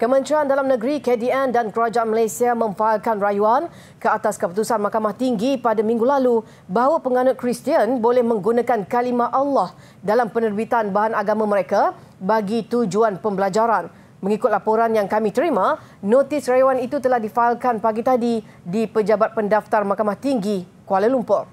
Kementerian Dalam Negeri KDN dan Kerajaan Malaysia memfailkan rayuan ke atas keputusan Mahkamah Tinggi pada minggu lalu bahawa penganut Kristian boleh menggunakan kalimah Allah dalam penerbitan bahan agama mereka bagi tujuan pembelajaran. Mengikut laporan yang kami terima, notis rayuan itu telah difailkan pagi tadi di Pejabat Pendaftar Mahkamah Tinggi Kuala Lumpur.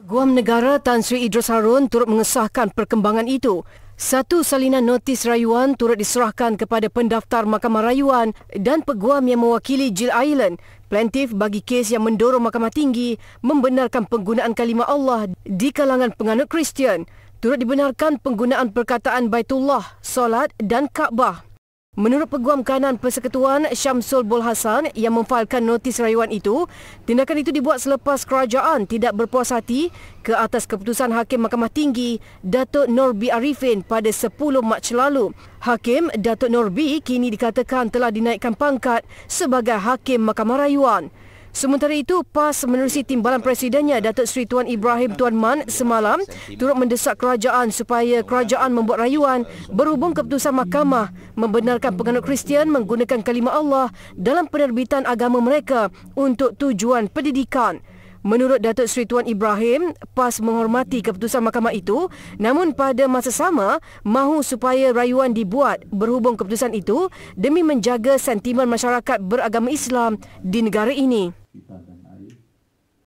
Peguam Negara Tan Sri Idris Harun turut mengesahkan perkembangan itu satu salinan notis rayuan turut diserahkan kepada pendaftar Mahkamah Rayuan dan peguam yang mewakili Jill Island. plaintif bagi kes yang mendorong Mahkamah Tinggi membenarkan penggunaan kalimah Allah di kalangan penganut Kristian. Turut dibenarkan penggunaan perkataan Baitullah, Solat dan Kaabah. Menurut peguam kanan Persekutuan Syamsul Bolhasan yang memfailkan notis rayuan itu, tindakan itu dibuat selepas kerajaan tidak berpuas hati ke atas keputusan Hakim Mahkamah Tinggi Datuk Norbi Arifin pada 10 Mac lalu. Hakim Datuk Norbi kini dikatakan telah dinaikkan pangkat sebagai Hakim Mahkamah Rayuan. Sementara itu, PAS menerusi timbalan presidennya Datuk Seri Tuan Ibrahim Tuan Man semalam turut mendesak kerajaan supaya kerajaan membuat rayuan berhubung keputusan mahkamah membenarkan penganut Kristian menggunakan kalimah Allah dalam penerbitan agama mereka untuk tujuan pendidikan. Menurut Datuk Seri Tuan Ibrahim, PAS menghormati keputusan mahkamah itu namun pada masa sama mahu supaya rayuan dibuat berhubung keputusan itu demi menjaga sentimen masyarakat beragama Islam di negara ini.